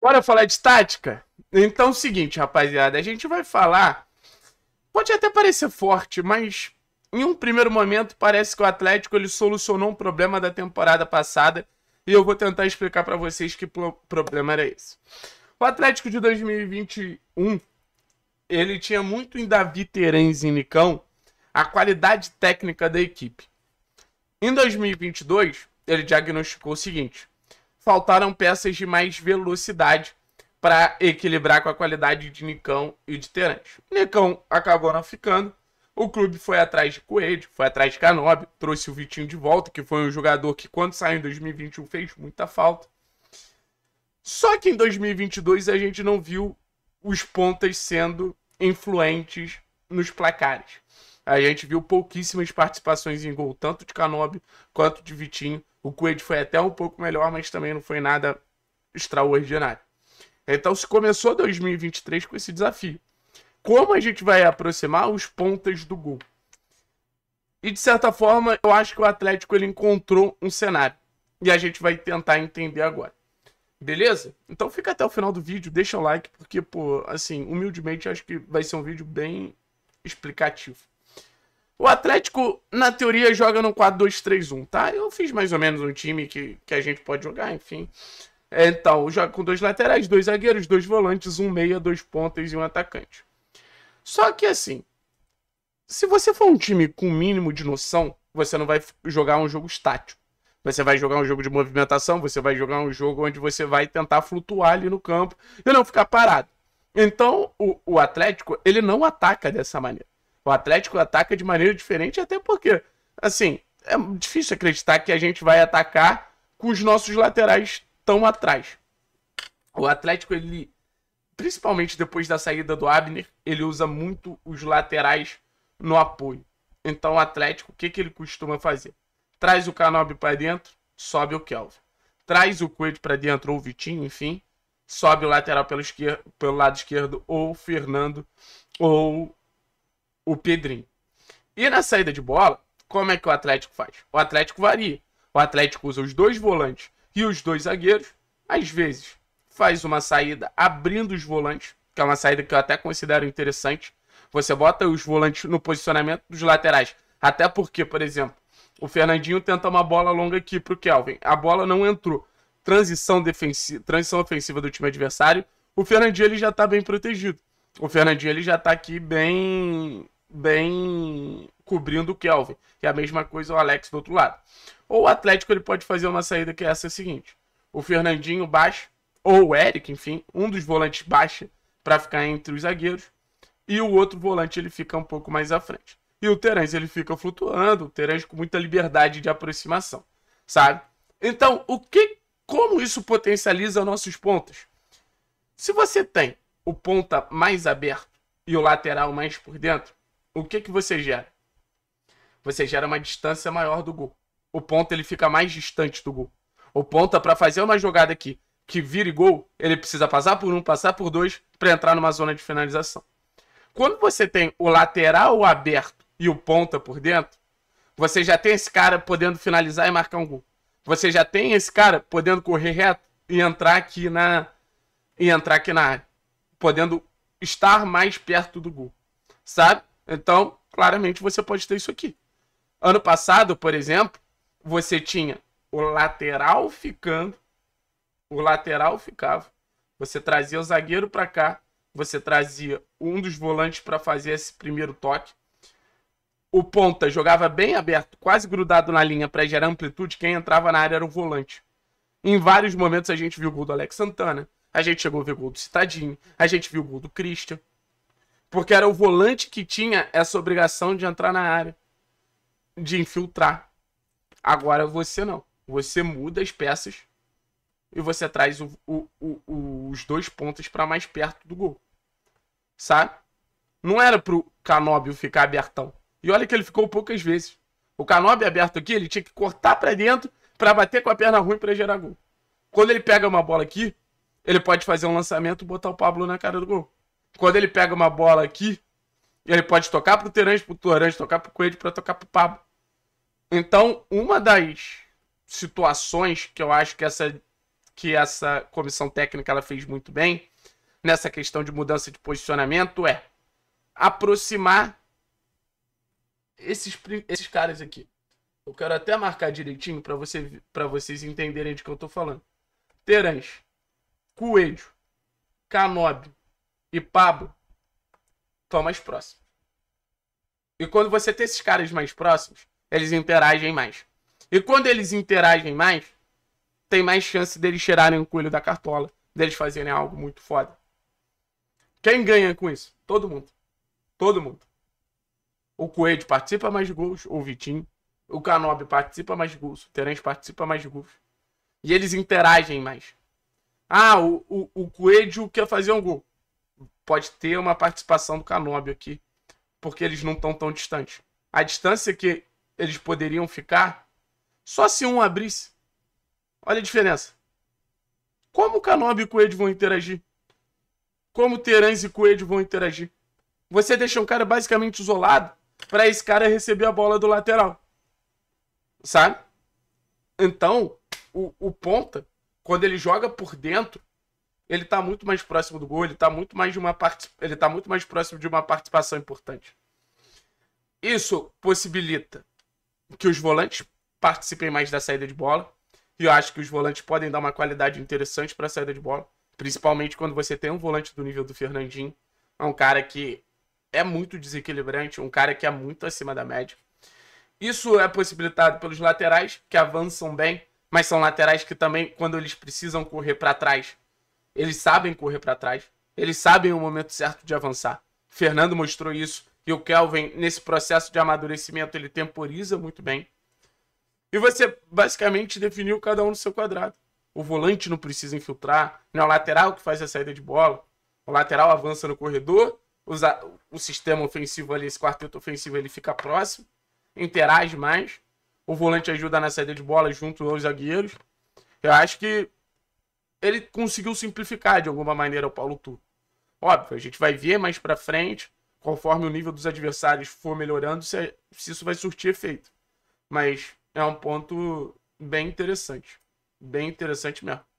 Bora falar de tática? Então, é o seguinte, rapaziada, a gente vai falar. Pode até parecer forte, mas em um primeiro momento parece que o Atlético ele solucionou um problema da temporada passada e eu vou tentar explicar para vocês que problema era esse. O Atlético de 2021 ele tinha muito em Davi Terens e Nicão a qualidade técnica da equipe. Em 2022 ele diagnosticou o seguinte: faltaram peças de mais velocidade para equilibrar com a qualidade de Nicão e de Terence. Nicão acabou não ficando. O clube foi atrás de Coelho, foi atrás de Canobi, trouxe o Vitinho de volta, que foi um jogador que quando saiu em 2021 fez muita falta. Só que em 2022 a gente não viu os pontas sendo influentes nos placares. A gente viu pouquíssimas participações em gol, tanto de Canobi quanto de Vitinho. O Coelho foi até um pouco melhor, mas também não foi nada extraordinário. Então se começou 2023 com esse desafio. Como a gente vai aproximar os pontas do gol? E de certa forma, eu acho que o Atlético ele encontrou um cenário. E a gente vai tentar entender agora. Beleza? Então fica até o final do vídeo, deixa o like, porque, pô, assim, humildemente acho que vai ser um vídeo bem explicativo. O Atlético, na teoria, joga no 4-2-3-1, tá? Eu fiz mais ou menos um time que, que a gente pode jogar, enfim. É, então, joga com dois laterais, dois zagueiros, dois volantes, um meia, dois pontas e um atacante. Só que assim, se você for um time com mínimo de noção, você não vai jogar um jogo estático. Você vai jogar um jogo de movimentação, você vai jogar um jogo onde você vai tentar flutuar ali no campo e não ficar parado. Então, o, o Atlético, ele não ataca dessa maneira. O Atlético ataca de maneira diferente, até porque, assim, é difícil acreditar que a gente vai atacar com os nossos laterais tão atrás. O Atlético, ele, principalmente depois da saída do Abner, ele usa muito os laterais no apoio. Então o Atlético, o que, que ele costuma fazer? Traz o Canobi para dentro, sobe o Kelvin. Traz o Coelho para dentro, ou o Vitinho, enfim. Sobe o lateral pelo, esquerdo, pelo lado esquerdo, ou o Fernando, ou o Pedrinho. E na saída de bola, como é que o Atlético faz? O Atlético varia. O Atlético usa os dois volantes e os dois zagueiros. Às vezes, faz uma saída abrindo os volantes, que é uma saída que eu até considero interessante. Você bota os volantes no posicionamento dos laterais. Até porque, por exemplo, o Fernandinho tenta uma bola longa aqui para o Kelvin. A bola não entrou. Transição, defensiva, transição ofensiva do time adversário. O Fernandinho ele já está bem protegido. O Fernandinho ele já está aqui bem bem cobrindo o Kelvin, que é a mesma coisa o Alex do outro lado. Ou o Atlético ele pode fazer uma saída que é essa é seguinte: o Fernandinho baixa, ou o Eric, enfim, um dos volantes baixa para ficar entre os zagueiros, e o outro volante ele fica um pouco mais à frente. E o Terence ele fica flutuando, o Terence com muita liberdade de aproximação, sabe? Então, o que como isso potencializa nossos pontos? Se você tem o ponta mais aberto e o lateral mais por dentro, o que que você gera? Você gera uma distância maior do gol. O ponta ele fica mais distante do gol. O ponta para fazer uma jogada aqui que vire gol, ele precisa passar por um, passar por dois para entrar numa zona de finalização. Quando você tem o lateral aberto e o ponta por dentro, você já tem esse cara podendo finalizar e marcar um gol. Você já tem esse cara podendo correr reto e entrar aqui na e entrar aqui na área, podendo estar mais perto do gol, sabe? Então, claramente você pode ter isso aqui. Ano passado, por exemplo, você tinha o lateral ficando, o lateral ficava, você trazia o zagueiro para cá, você trazia um dos volantes para fazer esse primeiro toque. O ponta jogava bem aberto, quase grudado na linha para gerar amplitude. Quem entrava na área era o volante. Em vários momentos a gente viu o gol do Alex Santana, a gente chegou a ver o gol do Citadinho, a gente viu o gol do Christian. Porque era o volante que tinha essa obrigação de entrar na área, de infiltrar. Agora você não. Você muda as peças e você traz o, o, o, os dois pontos para mais perto do gol. Sabe? Não era pro Canóbio ficar abertão. E olha que ele ficou poucas vezes. O Canóbio é aberto aqui, ele tinha que cortar para dentro para bater com a perna ruim para gerar gol. Quando ele pega uma bola aqui, ele pode fazer um lançamento e botar o Pablo na cara do gol quando ele pega uma bola aqui, ele pode tocar pro para pro Torãs, tocar pro Coelho, para tocar pro Pablo. Então, uma das situações que eu acho que essa, que essa comissão técnica ela fez muito bem nessa questão de mudança de posicionamento é aproximar esses, esses caras aqui. Eu quero até marcar direitinho para você, vocês entenderem de que eu tô falando. Terence, Coelho, Canob, e Pablo estão mais próximos. E quando você tem esses caras mais próximos, eles interagem mais. E quando eles interagem mais, tem mais chance deles tirarem o coelho da cartola, deles fazerem algo muito foda. Quem ganha com isso? Todo mundo. Todo mundo. O Coelho participa mais de gols, o Vitinho. O Canobi participa mais de gols, o Terence participa mais de gols. E eles interagem mais. Ah, o, o, o Coelho quer fazer um gol pode ter uma participação do Canóbio aqui, porque eles não estão tão distantes. A distância que eles poderiam ficar, só se um abrisse. Olha a diferença. Como o Canóbio e o Coelho vão interagir? Como Terence e Coelho vão interagir? Você deixa um cara basicamente isolado para esse cara receber a bola do lateral. Sabe? Então, o, o ponta, quando ele joga por dentro, ele está muito mais próximo do gol, ele está muito mais de uma parte, ele tá muito mais próximo de uma participação importante. Isso possibilita que os volantes participem mais da saída de bola. E eu acho que os volantes podem dar uma qualidade interessante para a saída de bola, principalmente quando você tem um volante do nível do Fernandinho, é um cara que é muito desequilibrante, um cara que é muito acima da média. Isso é possibilitado pelos laterais que avançam bem, mas são laterais que também quando eles precisam correr para trás, eles sabem correr para trás. Eles sabem o momento certo de avançar. Fernando mostrou isso. E o Kelvin, nesse processo de amadurecimento, ele temporiza muito bem. E você basicamente definiu cada um no seu quadrado. O volante não precisa infiltrar, não é o lateral que faz a saída de bola. O lateral avança no corredor, usa o sistema ofensivo ali, esse quarteto ofensivo ele fica próximo, interage mais. O volante ajuda na saída de bola junto aos zagueiros. Eu acho que ele conseguiu simplificar de alguma maneira o Paulo Tu. Óbvio, a gente vai ver mais para frente, conforme o nível dos adversários for melhorando, se, é, se isso vai surtir efeito. Mas é um ponto bem interessante. Bem interessante mesmo.